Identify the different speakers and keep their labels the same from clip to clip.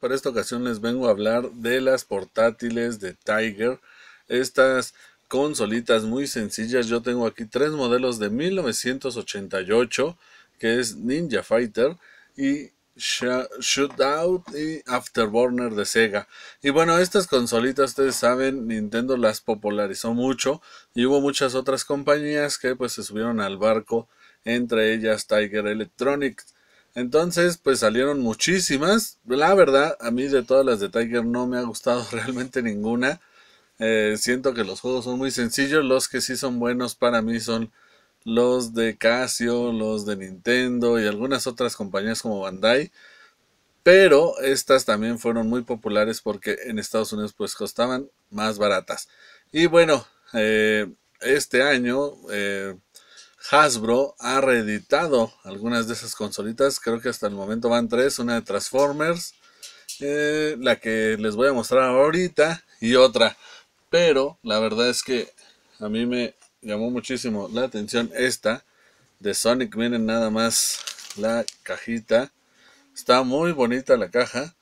Speaker 1: Para esta ocasión les vengo a hablar de las portátiles de Tiger. Estas consolitas muy sencillas. Yo tengo aquí tres modelos de 1988, que es Ninja Fighter y Shootout y Afterburner de Sega. Y bueno, estas consolitas, ustedes saben, Nintendo las popularizó mucho y hubo muchas otras compañías que pues se subieron al barco, entre ellas Tiger Electronics. Entonces, pues salieron muchísimas. La verdad, a mí de todas las de Tiger no me ha gustado realmente ninguna. Eh, siento que los juegos son muy sencillos. Los que sí son buenos para mí son los de Casio, los de Nintendo y algunas otras compañías como Bandai. Pero estas también fueron muy populares porque en Estados Unidos pues costaban más baratas. Y bueno, eh, este año eh, Hasbro ha reeditado algunas de esas consolitas. Creo que hasta el momento van tres. Una de Transformers, eh, la que les voy a mostrar ahorita y otra. Pero la verdad es que a mí me llamó muchísimo la atención esta de Sonic. Miren nada más la cajita. Está muy bonita la caja.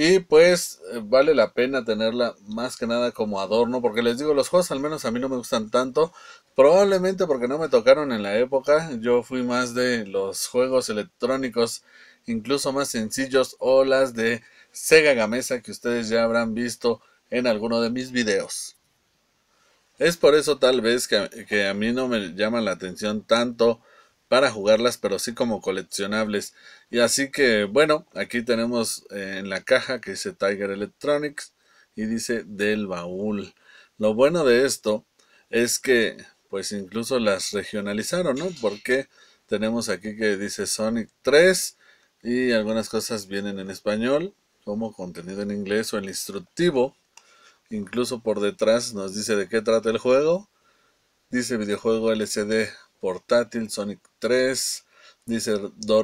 Speaker 1: Y pues vale la pena tenerla más que nada como adorno, porque les digo, los juegos al menos a mí no me gustan tanto, probablemente porque no me tocaron en la época, yo fui más de los juegos electrónicos, incluso más sencillos, o las de Sega Gamesa que ustedes ya habrán visto en alguno de mis videos. Es por eso tal vez que, a mí no me llama la atención tanto para jugarlas, pero sí como coleccionables. Y así que, bueno, aquí tenemos eh, en la caja que dice Tiger Electronics y dice del baúl. Lo bueno de esto es que, pues incluso las regionalizaron, ¿no? Porque tenemos aquí que dice Sonic 3 y algunas cosas vienen en español como contenido en inglés o en instructivo. Incluso por detrás nos dice de qué trata el juego. Dice videojuego LCD portátil Sonic 3. Dice,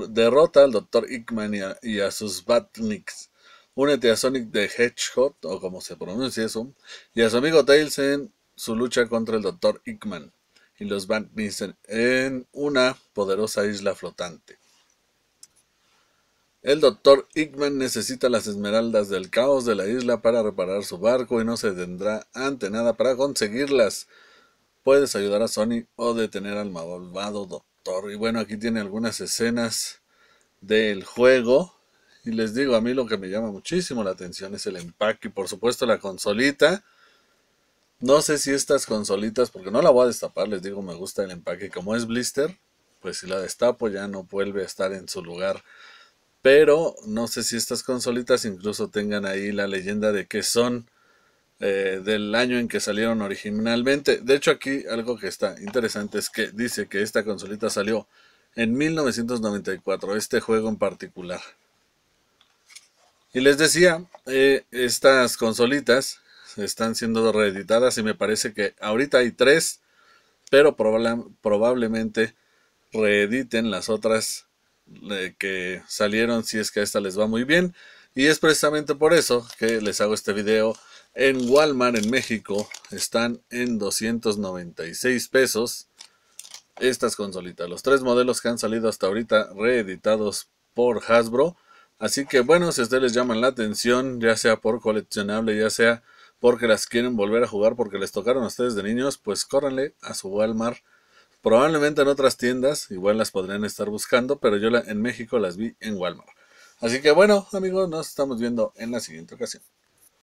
Speaker 1: derrota al Dr. Ickman y a, sus Batniks. Únete a Sonic de Hedgehog, o como se pronuncia eso, y a su amigo Tails en su lucha contra el Dr. Ickman y los Batniks en, una poderosa isla flotante. El doctor Ickman necesita las esmeraldas del caos de la isla para reparar su barco y no se tendrá ante nada para conseguirlas puedes ayudar a Sony o detener al malvado doctor. Y bueno, aquí tiene algunas escenas del juego. Y les digo, a mí lo que me llama muchísimo la atención es el empaque y por supuesto la consolita. No sé si estas consolitas, porque no la voy a destapar, les digo, me gusta el empaque. Como es blister, pues si la destapo ya no vuelve a estar en su lugar. Pero no sé si estas consolitas incluso tengan ahí la leyenda de que son eh, del año en que salieron originalmente. De hecho, aquí algo que está interesante es que dice que esta consolita salió en 1994, este juego en particular. Y les decía, eh, estas consolitas están siendo reeditadas y me parece que ahorita hay tres, pero probablemente reediten las otras eh, que salieron si es que a esta les va muy bien. Y es precisamente por eso que les hago este video. En Walmart en México están en 296 pesos estas consolitas. Los tres modelos que han salido hasta ahorita reeditados por Hasbro. Así que bueno, si a ustedes les llaman la atención, ya sea por coleccionable, ya sea porque las quieren volver a jugar, porque les tocaron a ustedes de niños, pues córrenle a su Walmart. Probablemente en otras tiendas, igual las podrían estar buscando, pero yo en México las vi en Walmart. Así que bueno, amigos, nos estamos viendo en la siguiente ocasión.